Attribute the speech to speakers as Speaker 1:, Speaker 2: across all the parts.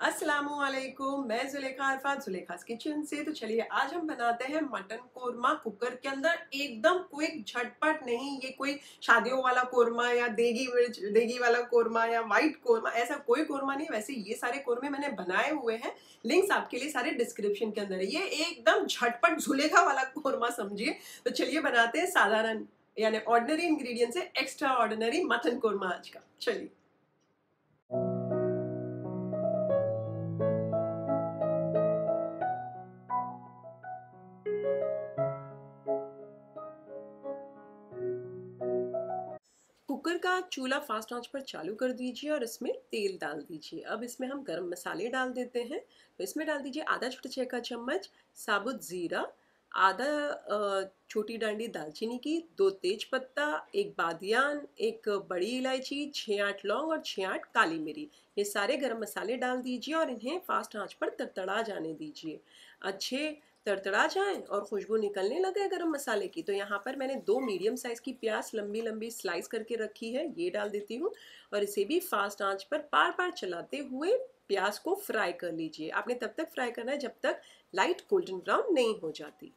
Speaker 1: वालेकुम मैं जुलेखा अरफात जुलेखा किचन से तो चलिए आज हम बनाते हैं मटन कोरमा कुकर के अंदर एकदम क्विक झटपट नहीं ये कोई शादियों वाला कोरमा या देगी मिर्च देगी वाला कोरमा या वाइट कोरमा ऐसा कोई कोरमा नहीं वैसे ये सारे कोरमे मैंने बनाए हुए हैं लिंक्स आपके लिए सारे डिस्क्रिप्शन के अंदर है ये एकदम झटपट जुलेखा वाला कोरमा समझिए तो चलिए बनाते हैं साधारण यानी ऑर्डनरी इंग्रीडियंट से एक्स्ट्रा ऑर्डनरी मटन कोरमा आज का चलिए का चूल्हा फास्ट आंच पर चालू कर दीजिए और इसमें तेल डाल दीजिए अब इसमें हम गरम मसाले डाल देते हैं तो इसमें डाल दीजिए आधा छोटा चाय का चम्मच साबुत ज़ीरा आधा छोटी डांडी दालचीनी की दो तेज पत्ता एक बादियान एक बड़ी इलायची छः आठ लौंग और छः आठ काली मिरी ये सारे गरम मसाले डाल दीजिए और इन्हें फास्ट आंच पर तड़तड़ा जाने दीजिए अच्छे तड़तड़ा जाए और खुशबू निकलने लगे गरम मसाले की तो यहाँ पर मैंने दो मीडियम साइज़ की प्याज लंबी लंबी स्लाइस करके रखी है ये डाल देती हूँ और इसे भी फास्ट आंच पर पार पार चलाते हुए प्याज को फ्राई कर लीजिए आपने तब तक फ्राई करना है जब तक लाइट गोल्डन ब्राउन नहीं हो जाती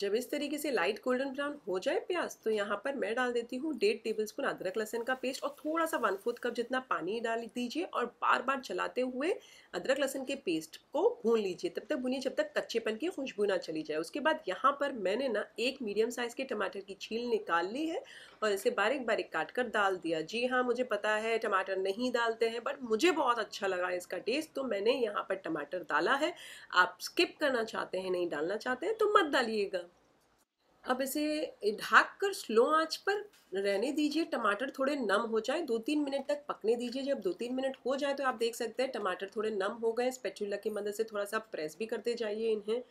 Speaker 1: जब इस तरीके से लाइट गोल्डन ब्राउन हो जाए प्याज तो यहाँ पर मैं डाल देती हूँ डेढ़ टेबल स्पून अदरक लहसन का पेस्ट और थोड़ा सा वन फोर्थ कप जितना पानी डाल दीजिए और बार बार चलाते हुए अदरक लहसन के पेस्ट को भून लीजिए तब तक भूनिए जब तक कच्चेपन की खुशबू ना चली जाए उसके बाद यहाँ पर मैंने ना एक मीडियम साइज़ के टमाटर की छील निकाल ली है और इसे बारीक बारीक काट कर डाल दिया जी हाँ मुझे पता है टमाटर नहीं डालते हैं बट मुझे बहुत अच्छा लगा इसका टेस्ट तो मैंने यहाँ पर टमाटर डाला है आप स्किप करना चाहते हैं नहीं डालना चाहते हैं तो मत डालिएगा अब इसे ढाक कर स्लो आंच पर रहने दीजिए टमाटर थोड़े नम हो जाए दो तीन मिनट तक पकने दीजिए जब दो तीन मिनट हो जाए तो आप देख सकते हैं टमाटर थोड़े नम हो गए स्पेचुला की मदद से थोड़ा सा प्रेस भी करते जाइए इन्हें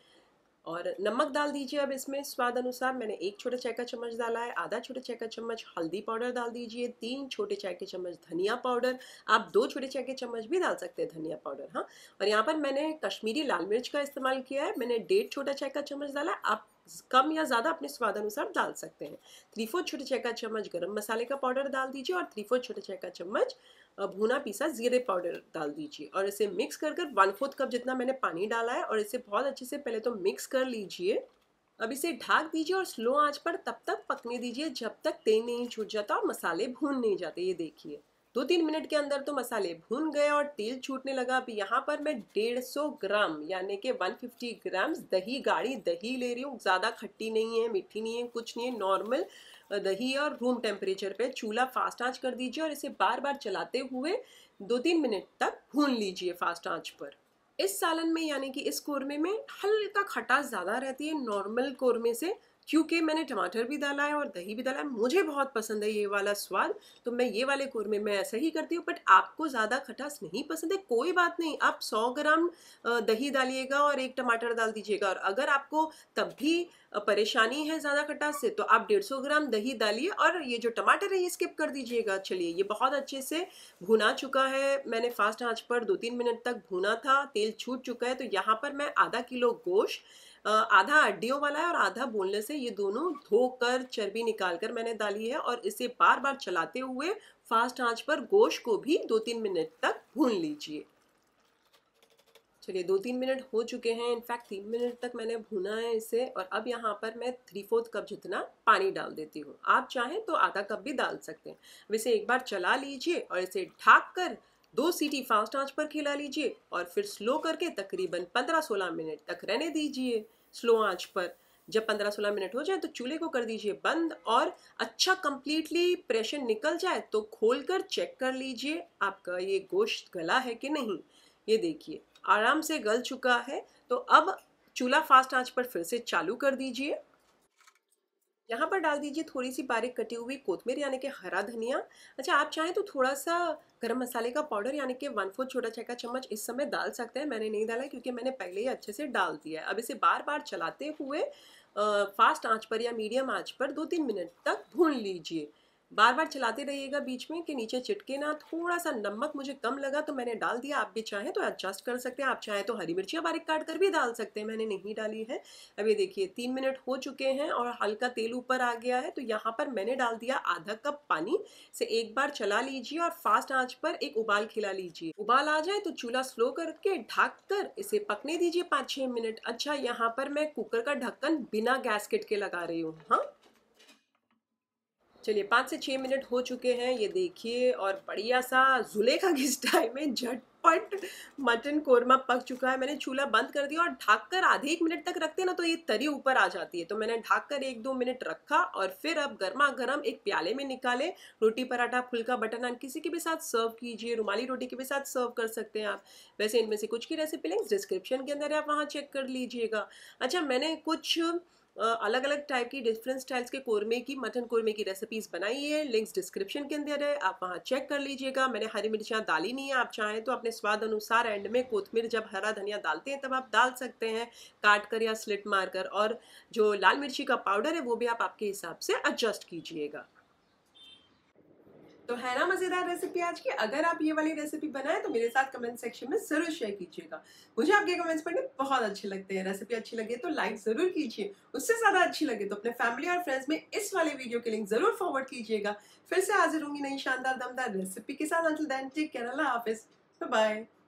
Speaker 1: और नमक डाल दीजिए अब इसमें स्वाद अनुसार मैंने एक छोटा चाय का चम्मच डाला है आधा छोटा चाय का चम्मच हल्दी पाउडर डाल दीजिए तीन छोटे चाय के चम्मच धनिया पाउडर आप दो छोटे चाय के चम्मच भी डाल सकते हैं धनिया पाउडर हाँ और यहाँ पर मैंने कश्मीरी लाल मिर्च का इस्तेमाल किया है मैंने डेढ़ छोटा चाय का चम्मच डाला आप कम या ज़्यादा अपने स्वाद अनुसार डाल सकते हैं थ्री फोर छोटे चाय का चम्मच गरम मसाले का पाउडर डाल दीजिए और थ्री फोर छोटे चाय का चम्मच भुना पीसा जीरे पाउडर डाल दीजिए और इसे मिक्स कर कर वन फोर्थ कप जितना मैंने पानी डाला है और इसे बहुत अच्छे से पहले तो मिक्स कर लीजिए अब इसे ढाक दीजिए और स्लो आंच पर तब तक पकने दीजिए जब तक तेल नहीं छूट जाता और मसाले भून नहीं जाते ये देखिए दो तीन मिनट के अंदर तो मसाले भून गए और तेल छूटने लगा अब यहाँ पर मैं डेढ़ सौ ग्राम यानी कि 150 ग्राम दही गाढ़ी दही ले रही हूँ ज़्यादा खट्टी नहीं है मीठी नहीं है कुछ नहीं है नॉर्मल दही और रूम टेम्परेचर पे चूल्हा फास्ट आँच कर दीजिए और इसे बार बार चलाते हुए दो तीन मिनट तक भून लीजिए फास्ट आँच पर इस सालन में यानी कि इस कोरमे में हल्का खटास ज़्यादा रहती है नॉर्मल कोरमे से क्योंकि मैंने टमाटर भी डाला है और दही भी डाला है मुझे बहुत पसंद है ये वाला स्वाद तो मैं ये वाले कौरमे में ऐसा ही करती हूँ बट आपको ज़्यादा खटास नहीं पसंद है कोई बात नहीं आप 100 ग्राम दही डालिएगा और एक टमाटर डाल दीजिएगा और अगर आपको तब भी परेशानी है ज़्यादा खटास से तो आप 150 ग्राम दही डालिए और ये जो टमाटर है ये स्किप कर दीजिएगा चलिए ये बहुत अच्छे से भुना चुका है मैंने फास्ट आँच पर दो तीन मिनट तक भुना था तेल छूट चुका है तो यहाँ पर मैं आधा किलो गोश्त आधा हड्डियों वाला है और आधा बोलने से ये दोनों धोकर चर्बी निकाल कर मैंने डाली है और इसे बार बार चलाते हुए फास्ट आंच पर गोश्त को भी दो तीन मिनट तक भून लीजिए चलिए दो तीन मिनट हो चुके हैं इनफैक्ट तीन मिनट तक मैंने भुना है इसे और अब यहाँ पर मैं थ्री फोर्थ कप जितना पानी डाल देती हूँ आप चाहें तो आधा कप भी डाल सकते हैं अब इसे एक बार चला लीजिए और इसे ढाक कर दो सीटी फास्ट आंच पर खिला लीजिए और फिर स्लो करके तकरीबन 15-16 मिनट तक रहने दीजिए स्लो आंच पर जब 15-16 मिनट हो जाए तो चूल्हे को कर दीजिए बंद और अच्छा कम्प्लीटली प्रेशर निकल जाए तो खोल कर चेक कर लीजिए आपका ये गोश्त गला है कि नहीं ये देखिए आराम से गल चुका है तो अब चूल्हा फास्ट आंच पर फिर से चालू कर दीजिए यहाँ पर डाल दीजिए थोड़ी सी बारीक कटी हुई कोथमीर यानी कि हरा धनिया अच्छा आप चाहें तो थोड़ा सा गरम मसाले का पाउडर यानी कि वन फोर्थ छोटा चाय का चम्मच इस समय डाल सकते हैं मैंने नहीं डाला क्योंकि मैंने पहले ही अच्छे से डाल दिया है अब इसे बार बार चलाते हुए फास्ट आँच पर या मीडियम आँच पर दो तीन मिनट तक भून लीजिए बार बार चलाते रहिएगा बीच में कि नीचे चिटके ना थोड़ा सा नमक मुझे कम लगा तो मैंने डाल दिया आप भी चाहें तो एडजस्ट कर सकते हैं आप चाहें तो हरी मिर्चियाँ बारीक काट कर भी डाल सकते हैं मैंने नहीं डाली है अब ये देखिए तीन मिनट हो चुके हैं और हल्का तेल ऊपर आ गया है तो यहाँ पर मैंने डाल दिया आधा कप पानी से एक बार चला लीजिए और फास्ट आँच पर एक उबाल खिला लीजिए उबाल आ जाए तो चूल्हा स्लो करके ढक कर इसे पकने दीजिए पाँच छः मिनट अच्छा यहाँ पर मैं कुकर का ढक्कन बिना गैसकेट के लगा रही हूँ हाँ चलिए पाँच से छः मिनट हो चुके हैं ये देखिए और बढ़िया सा जुलेखा घिस टाइम में झटपट मटन कोरमा पक चुका है मैंने चूल्हा बंद कर दिया और ढाक कर आधे एक मिनट तक रखते हैं ना तो ये तरी ऊपर आ जाती है तो मैंने ढाक कर एक दो मिनट रखा और फिर अब गर्मा गर्म एक प्याले में निकाले रोटी पराठा फुल्का बटर नान किसी के भी साथ सर्व कीजिए रुमाली रोटी के भी साथ सर्व कर सकते हैं आप वैसे इनमें से कुछ की रेसिपी लिंक्स डिस्क्रिप्शन के अंदर आप वहाँ चेक कर लीजिएगा अच्छा मैंने कुछ अलग अलग टाइप की डिफरेंट स्टाइल्स के कोरमे की मटन कोरमे की रेसिपीज बनाई है लिंक्स डिस्क्रिप्शन के अंदर है आप वहाँ चेक कर लीजिएगा मैंने हरी मिर्चियाँ डाली नहीं है आप चाहें तो अपने स्वाद अनुसार एंड में कोथमीर जब हरा धनिया डालते हैं तब आप डाल सकते हैं काट कर या स्लिट मार कर और जो लाल मिर्ची का पाउडर है वो भी आप आपके हिसाब से एडजस्ट कीजिएगा तो है ना मज़ेदार रेसिपी आज की अगर आप ये वाली रेसिपी बनाए तो मेरे साथ कमेंट सेक्शन में ज़रूर शेयर कीजिएगा मुझे आपके कमेंट्स पढ़ने बहुत अच्छे लगते हैं रेसिपी अच्छी लगे तो लाइक ज़रूर कीजिए उससे ज़्यादा अच्छी लगे तो अपने फैमिली और फ्रेंड्स में इस वाले वीडियो के लिंक ज़रूर फॉरवर्ड कीजिएगा फिर से हाजिर होंगी नई शानदार दमदार रेसिपी के साथ बाय